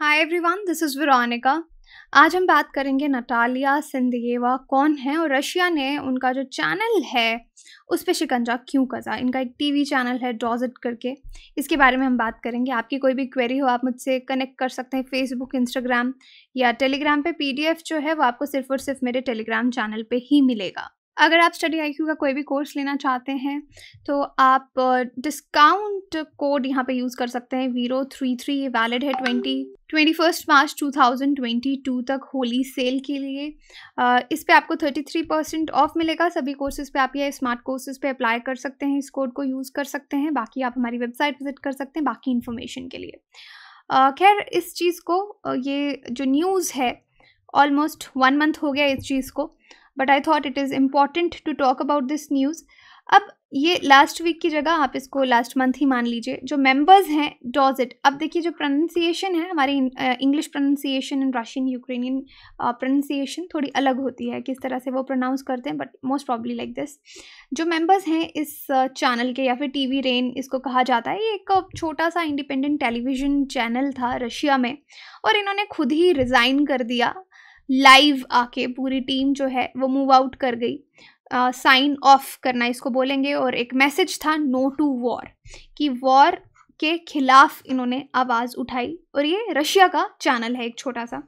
Hi everyone this is Veronica आज हम बात करेंगे नटालिया सिंधिएवा कौन है और रशिया ने उनका जो चैनल है उस पर शिकंजा क्यों कसा इनका एक टीवी चैनल है डॉजिट करके इसके बारे में हम बात करेंगे आपकी कोई भी क्वेरी हो आप मुझसे कनेक्ट कर सकते हैं फेसबुक इंस्टाग्राम या टेलीग्राम पे पीडीएफ जो है वो आपको सिर्फ और सिर्फ मेरे टेलीग्राम चैनल पे ही मिलेगा अगर आप स्टडी आई का कोई भी कोर्स लेना चाहते हैं तो आप डिस्काउंट uh, कोड यहाँ पे यूज़ कर सकते हैं वीरो थ्री थ्री ये वैलिड है twenty twenty first March two thousand twenty two तक होली सेल के लिए uh, इस पर आपको थर्टी थ्री परसेंट ऑफ मिलेगा सभी कोर्सेज पे आप ये स्मार्ट कोर्सेज पे अप्लाई कर सकते हैं इस कोड को यूज़ कर सकते हैं बाकी आप हमारी वेबसाइट विजिट कर सकते हैं बाकी इन्फॉर्मेशन के लिए uh, खैर इस चीज़ को ये जो न्यूज़ है ऑलमोस्ट वन मंथ हो गया इस चीज़ को but I thought it is important to talk about this news अब ये लास्ट वीक की जगह आप इसको लास्ट मंथ ही मान लीजिए जो मेंबर्स हैं डॉज इट अब देखिए जो प्रोनंसिएशन है हमारी English pronunciation and Russian Ukrainian pronunciation थोड़ी अलग होती है किस तरह से वो प्रोनाउंस करते हैं but most probably like this जो मेंबर्स हैं इस चैनल के या फिर टीवी रेन इसको कहा जाता है ये एक छोटा सा इंडिपेंडेंट टेलीविजन चैनल था रशिया में और इन्होंने खुद ही रिज़ाइन कर दिया लाइव आके पूरी टीम जो है वो मूव आउट कर गई साइन uh, ऑफ करना इसको बोलेंगे और एक मैसेज था नो टू वॉर कि वॉर के खिलाफ इन्होंने आवाज़ उठाई और ये रशिया का चैनल है एक छोटा सा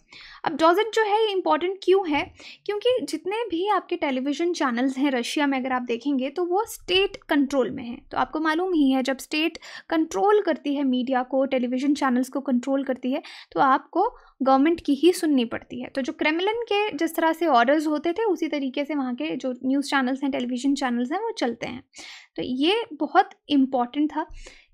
अब डॉजेट जो है ये इम्पॉर्टेंट क्यों है क्योंकि जितने भी आपके टेलीविज़न चैनल्स हैं रशिया में अगर आप देखेंगे तो वो स्टेट कंट्रोल में हैं तो आपको मालूम ही है जब स्टेट कंट्रोल करती है मीडिया को टेलीविज़न चैनल्स को कंट्रोल करती है तो आपको गवर्नमेंट की ही सुननी पड़ती है तो जो क्रेमलिन के जिस तरह से ऑर्डर्स होते थे उसी तरीके से वहाँ के जो न्यूज़ चैनल्स हैं टेलीविज़न चैनल्स हैं वो चलते हैं तो ये बहुत इम्पॉर्टेंट था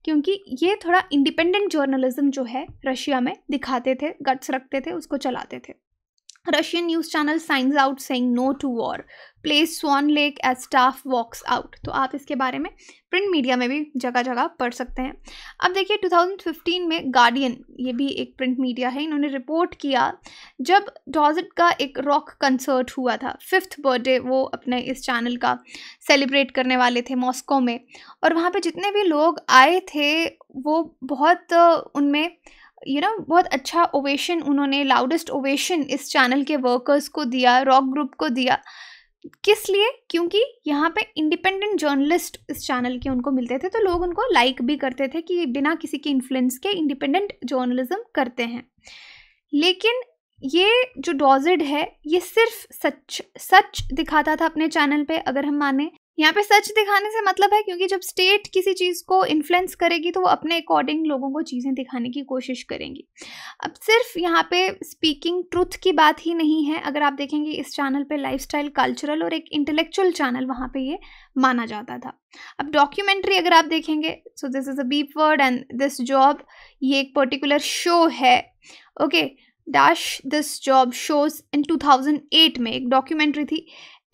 क्योंकि ये थोड़ा इंडिपेंडेंट जर्नलिज्म जो है रशिया में दिखाते थे गट्स रखते थे उसको चलाते थे Russian news channel signs out saying no to war plays Swan Lake as staff walks out तो आप इसके बारे में प्रिंट मीडिया में भी जगह जगह पढ़ सकते हैं अब देखिए 2015 में गार्डियन ये भी एक प्रिंट मीडिया है इन्होंने रिपोर्ट किया जब डॉजट का एक रॉक कंसर्ट हुआ था फिफ्थ बर्थडे वो अपने इस चैनल का सेलिब्रेट करने वाले थे मॉस्को में और वहाँ पर जितने भी लोग आए थे वो बहुत उनमें यू नो बहुत अच्छा ओवेशन उन्होंने लाउडेस्ट ओवेशन इस चैनल के वर्कर्स को दिया रॉक ग्रुप को दिया किस लिए क्योंकि यहाँ पे इंडिपेंडेंट जर्नलिस्ट इस चैनल के उनको मिलते थे तो लोग उनको लाइक भी करते थे कि बिना किसी के इन्फ्लुएंस के इंडिपेंडेंट जर्नलिज्म करते हैं लेकिन ये जो डॉजिड है ये सिर्फ सच सच दिखाता था अपने चैनल पे अगर हम माने यहाँ पे सच दिखाने से मतलब है क्योंकि जब स्टेट किसी चीज़ को इन्फ्लुएंस करेगी तो वो अपने अकॉर्डिंग लोगों को चीज़ें दिखाने की कोशिश करेंगी अब सिर्फ यहाँ पे स्पीकिंग ट्रूथ की बात ही नहीं है अगर आप देखेंगे इस चैनल पे लाइफस्टाइल कल्चरल और एक इंटेलेक्चुअल चैनल वहाँ पे ये माना जाता था अब डॉक्यूमेंट्री अगर आप देखेंगे so this is a beep word and Dozhd ये एक पर्टिकुलर शो है okay dash Dozhd shows in two में एक डॉक्यूमेंट्री थी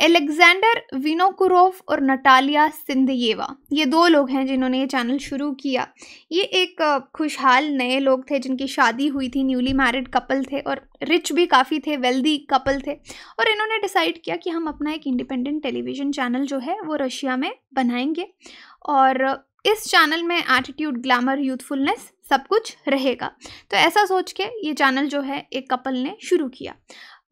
एलेक्जेंडर विनोकुरोव और नटालिया सिंधियेवा ये दो लोग हैं जिन्होंने ये चैनल शुरू किया ये एक खुशहाल नए लोग थे जिनकी शादी हुई थी न्यूली मैरिड कपल थे और रिच भी काफ़ी थे वेल्दी कपल थे और इन्होंने डिसाइड किया कि हम अपना एक इंडिपेंडेंट टेलीविज़न चैनल जो है वो रशिया में बनाएंगे और इस चैनल में एटीट्यूड ग्लैमर यूथफुलनेस सब कुछ रहेगा तो ऐसा सोच के ये चैनल जो है एक कपल ने शुरू किया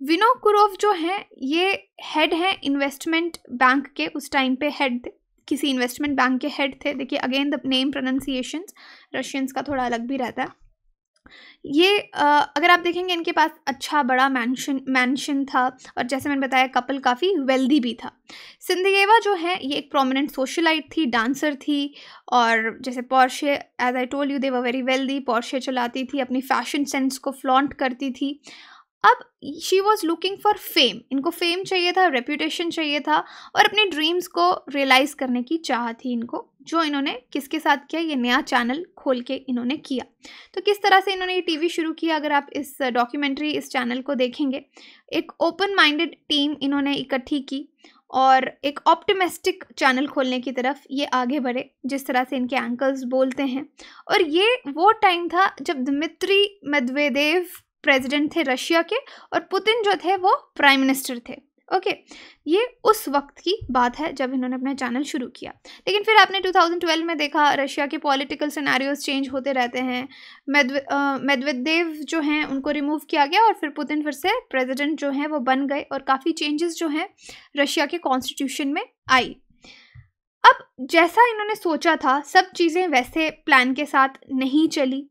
विनो कुरोव जो हैं ये हेड हैं इन्वेस्टमेंट बैंक के उस टाइम पे हेड थे किसी इन्वेस्टमेंट बैंक के हेड थे देखिए again the name pronunciation Russians का थोड़ा अलग भी रहता है ये आ, अगर आप देखेंगे इनके पास अच्छा बड़ा मैंशन मैंशन था और जैसे मैंने बताया कपल काफ़ी वेल्दी भी था सिंधिगेवा जो है ये एक प्रोमिनेंट सोशलाइट थी डांसर थी और जैसे Porsche as I told you they were very wealthy Porsche चलाती थी अपनी फैशन सेंस को फ्लॉन्ट करती थी अब she was looking for fame इनको फेम चाहिए था रेपूटेशन चाहिए था और अपने ड्रीम्स को रियलाइज़ करने की चाह थी इनको जो इन्होंने किसके साथ किया ये नया चैनल खोल के इन्होंने किया तो किस तरह से इन्होंने ये टीवी शुरू किया अगर आप इस डॉक्यूमेंट्री इस चैनल को देखेंगे एक ओपन माइंडेड टीम इन्होंने इकट्ठी की और एक ऑप्टिमिस्टिक चैनल खोलने की तरफ ये आगे बढ़े जिस तरह से इनके एंकल्स बोलते हैं और ये वो टाइम था जब दमित्री मेदवेदेव प्रेसिडेंट थे रशिया के और पुतिन जो थे वो प्राइम मिनिस्टर थे ओके okay, ये उस वक्त की बात है जब इन्होंने अपना चैनल शुरू किया लेकिन फिर आपने 2012 में देखा रशिया के पॉलिटिकल सिनेरियोज चेंज होते रहते हैं मेदव मेदवेदेव जो हैं उनको रिमूव किया गया और फिर पुतिन फिर से प्रेसिडेंट जो हैं वो बन गए और काफ़ी चेंजेस जो हैं रशिया के कॉन्स्टिट्यूशन में आई अब जैसा इन्होंने सोचा था सब चीज़ें वैसे प्लान के साथ नहीं चली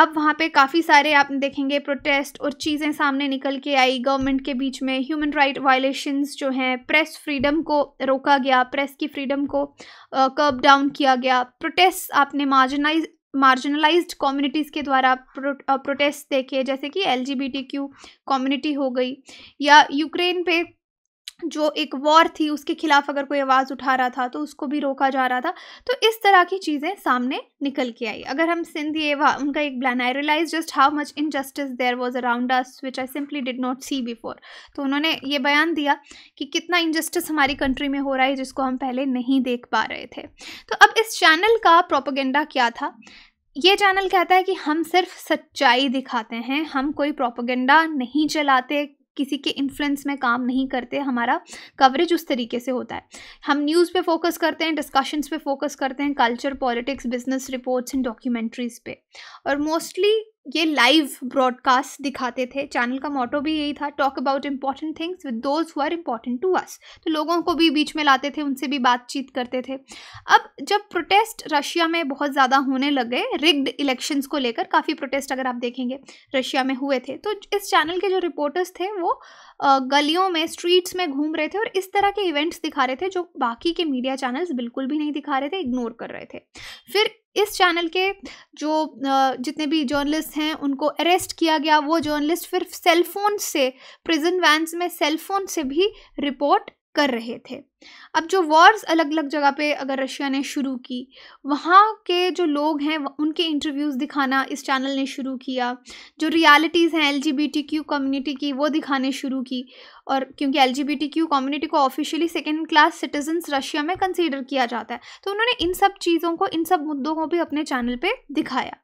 अब वहाँ पे काफ़ी सारे आप देखेंगे प्रोटेस्ट और चीज़ें सामने निकल के आई गवर्नमेंट के बीच में ह्यूमन राइट वायलेशंस जो हैं प्रेस फ्रीडम को रोका गया प्रेस की फ्रीडम को कर्ब डाउन किया गया प्रोटेस्ट आपने मार्जिनाइज मार्जिनलाइज्ड कम्युनिटीज़ के द्वारा प्रो, प्रोटेस्ट देखे जैसे कि एल कम्युनिटी हो गई या यूक्रेन पे जो एक वॉर थी उसके खिलाफ अगर कोई आवाज़ उठा रहा था तो उसको भी रोका जा रहा था तो इस तरह की चीज़ें सामने निकल के आई अगर हम सिंध ये उनका एक ब्लान I realise just how much injustice there was around us which I simply did not see before तो उन्होंने ये बयान दिया कि कितना इनजस्टिस हमारी कंट्री में हो रहा है जिसको हम पहले नहीं देख पा रहे थे तो अब इस चैनल का प्रोपोगेंडा क्या था ये चैनल कहता है कि हम सिर्फ सच्चाई दिखाते हैं हम कोई प्रोपोगेंडा नहीं चलाते किसी के इन्फ्लुएंस में काम नहीं करते हमारा कवरेज उस तरीके से होता है हम न्यूज़ पे फोकस करते हैं डिस्कशंस पे फोकस करते हैं culture politics business reports and documentaries पे और मोस्टली ये लाइव ब्रॉडकास्ट दिखाते थे चैनल का मोटो भी यही था talk about important things with those who are important to us तो लोगों को भी बीच में लाते थे उनसे भी बातचीत करते थे अब जब प्रोटेस्ट रशिया में बहुत ज़्यादा होने लगे रिग्ड इलेक्शंस को लेकर काफ़ी प्रोटेस्ट अगर आप देखेंगे रशिया में हुए थे तो इस चैनल के जो रिपोर्टर्स थे वो गलियों में स्ट्रीट्स में घूम रहे थे और इस तरह के इवेंट्स दिखा रहे थे जो बाकी के मीडिया चैनल्स बिल्कुल भी नहीं दिखा रहे थे इग्नोर कर रहे थे फिर इस चैनल के जो जितने भी जर्नलिस्ट हैं उनको अरेस्ट किया गया वो जर्नलिस्ट फिर सेलफोन से प्रिजन वैन्स में सेलफोन से भी रिपोर्ट कर रहे थे अब जो वॉर्स अलग अलग जगह पे अगर रशिया ने शुरू की वहाँ के जो लोग हैं उनके इंटरव्यूज़ दिखाना इस चैनल ने शुरू किया जो रियलिटीज़ हैं एल कम्युनिटी की वो दिखाने शुरू की और क्योंकि एल कम्युनिटी को officially second class citizens Russia में कंसिडर किया जाता है तो उन्होंने इन सब चीज़ों को इन सब मुद्दों को भी अपने चैनल पर दिखाया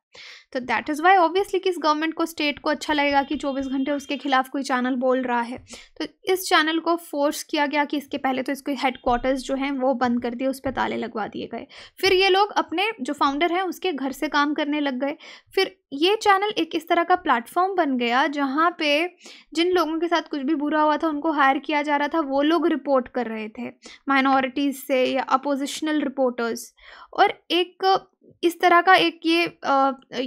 तो दैट इज़ वाई ऑब्वियसली किस गवर्नमेंट को स्टेट को अच्छा लगेगा कि 24 घंटे उसके खिलाफ कोई चैनल बोल रहा है तो इस चैनल को फोर्स किया गया कि इसके पहले तो इसको हेडकोार्टर्स जो हैं वो बंद कर दिए उस पर ताले लगवा दिए गए फिर ये लोग अपने जो फाउंडर हैं उसके घर से काम करने लग गए फिर ये चैनल एक इस तरह का प्लेटफॉर्म बन गया जहाँ पे जिन लोगों के साथ कुछ भी बुरा हुआ था उनको हायर किया जा रहा था वो लोग रिपोर्ट कर रहे थे माइनॉरिटीज़ से या अपोजिशनल रिपोर्टर्स और एक इस तरह का एक ये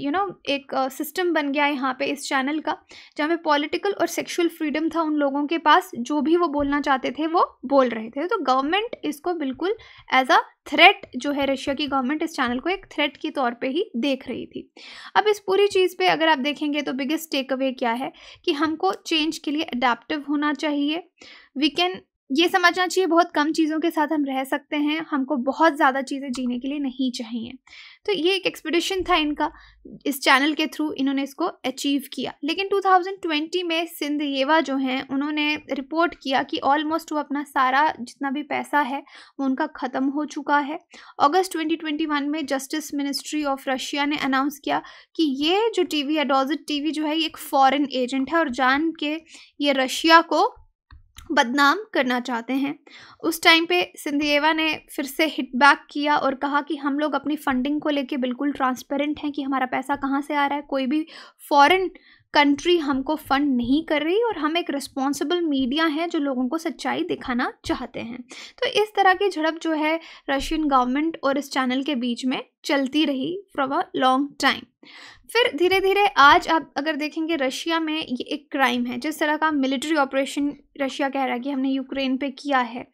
यू नो एक सिस्टम बन गया यहाँ पे इस चैनल का जहाँ पे पॉलिटिकल और सेक्सुअल फ्रीडम था उन लोगों के पास जो भी वो बोलना चाहते थे वो बोल रहे थे तो गवर्नमेंट इसको बिल्कुल एज अ थ्रेट जो है रशिया की गवर्नमेंट इस चैनल को एक थ्रेट के तौर पे ही देख रही थी अब इस पूरी चीज़ पे अगर आप देखेंगे तो बिगेस्ट टेक अवे क्या है कि हमको चेंज के लिए अडेप्टिव होना चाहिए वी कैन ये समझना चाहिए बहुत कम चीज़ों के साथ हम रह सकते हैं हमको बहुत ज़्यादा चीज़ें जीने के लिए नहीं चाहिए तो ये एक एक्सपेडिशन था इनका इस चैनल के थ्रू इन्होंने इसको अचीव किया लेकिन 2020 में सिंध येवा जो हैं उन्होंने रिपोर्ट किया कि ऑलमोस्ट वो अपना सारा जितना भी पैसा है वो उनका ख़त्म हो चुका है अगस्त 2021 में जस्टिस मिनिस्ट्री ऑफ रशिया ने अनाउंस किया कि ये जो टी वी डॉजिट टी जो है ये एक फॉरन एजेंट है और जान के ये रशिया को बदनाम करना चाहते हैं उस टाइम पे सिंधिएवा ने फिर से हिट बैक किया और कहा कि हम लोग अपनी फंडिंग को लेके बिल्कुल ट्रांसपेरेंट हैं कि हमारा पैसा कहाँ से आ रहा है कोई भी फॉरेन कंट्री हमको फंड नहीं कर रही और हम एक रिस्पॉन्सिबल मीडिया हैं जो लोगों को सच्चाई दिखाना चाहते हैं तो इस तरह की झड़प जो है रशियन गवर्नमेंट और इस चैनल के बीच में चलती रही फ्रॉम अ लॉन्ग टाइम फिर धीरे धीरे आज आप अगर देखेंगे रशिया में ये एक क्राइम है जिस तरह का मिलिट्री ऑपरेशन रशिया कह रहा है कि हमने यूक्रेन पे किया है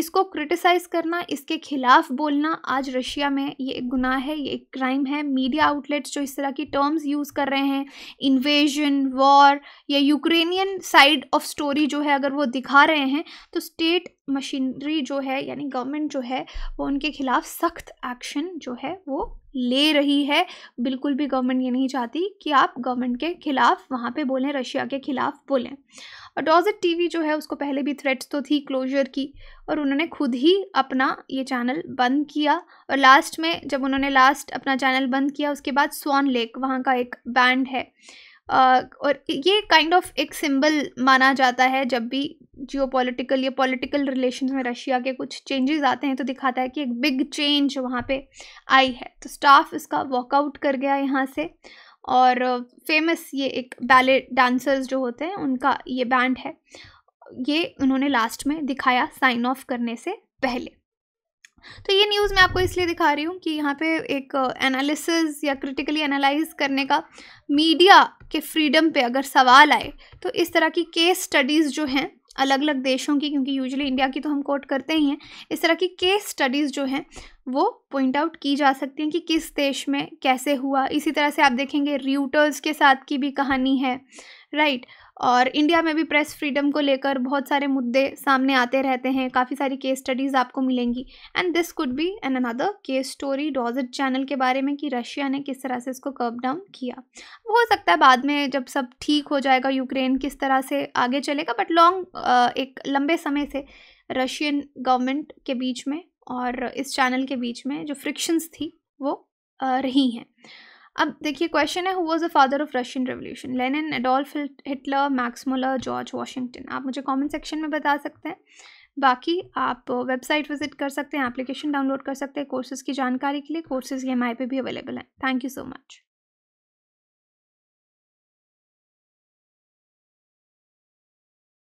इसको क्रिटिसाइज करना इसके खिलाफ बोलना आज रशिया में ये एक गुनाह है ये एक क्राइम है मीडिया आउटलेट्स जो इस तरह की टर्म्स यूज़ कर रहे हैं इन्वेजन वॉर या यूक्रेनियन साइड ऑफ स्टोरी जो है अगर वो दिखा रहे हैं तो स्टेट मशीनरी जो है यानी गवर्नमेंट जो है वो उनके खिलाफ सख्त एक्शन जो है वो ले रही है बिल्कुल भी गवर्नमेंट ये नहीं चाहती कि आप गवर्नमेंट के खिलाफ वहाँ पे बोलें रशिया के खिलाफ बोलें और डॉजिट टीवी जो है उसको पहले भी थ्रेट तो थी क्लोजर की और उन्होंने खुद ही अपना ये चैनल बंद किया और लास्ट में जब उन्होंने लास्ट अपना चैनल बंद किया उसके बाद स्वान लेक वहाँ का एक बैंड है और ये काइंड ऑफ एक सिंबल माना जाता है जब भी जियो पोलिटिकल या पोलिटिकल रिलेशन में रशिया के कुछ चेंजेस आते हैं तो दिखाता है कि एक बिग चेंज वहाँ पे आई है तो स्टाफ इसका वॉकआउट कर गया यहाँ से और फेमस ये एक बैले डांसर्स जो होते हैं उनका ये बैंड है ये उन्होंने लास्ट में दिखाया साइन ऑफ करने से पहले तो ये न्यूज़ मैं आपको इसलिए दिखा रही हूँ कि यहाँ पे एक एनालिसिस या क्रिटिकली एनालाइज करने का मीडिया के फ्रीडम पे अगर सवाल आए तो इस तरह की केस स्टडीज़ जो हैं अलग अलग देशों की क्योंकि यूजली इंडिया की तो हम कोट करते ही हैं इस तरह की केस स्टडीज़ जो हैं वो पॉइंट आउट की जा सकती हैं कि किस देश में कैसे हुआ इसी तरह से आप देखेंगे र्यूटर्स के साथ की भी कहानी है राइट right? और इंडिया में भी प्रेस फ्रीडम को लेकर बहुत सारे मुद्दे सामने आते रहते हैं काफ़ी सारी केस स्टडीज़ आपको मिलेंगी and this could be an another case story Dozhd channel के बारे में कि रशिया ने किस तरह से इसको कर्व डाउन किया हो सकता है बाद में जब सब ठीक हो जाएगा यूक्रेन किस तरह से आगे चलेगा बट लॉन्ग एक लंबे समय से रशियन गवर्नमेंट के बीच में और इस चैनल के बीच में जो फ्रिक्शंस थी वो रही हैं अब देखिए क्वेश्चन है who was the father of Russian revolution Lenin Adolf Hitler Max Muller George Washington आप मुझे कमेंट सेक्शन में बता सकते हैं बाकी आप वेबसाइट विजिट कर सकते हैं एप्लीकेशन डाउनलोड कर सकते हैं कोर्सेज़ की जानकारी के लिए कोर्सेज़ ई एम आई पे भी अवेलेबल हैं थैंक यू सो मच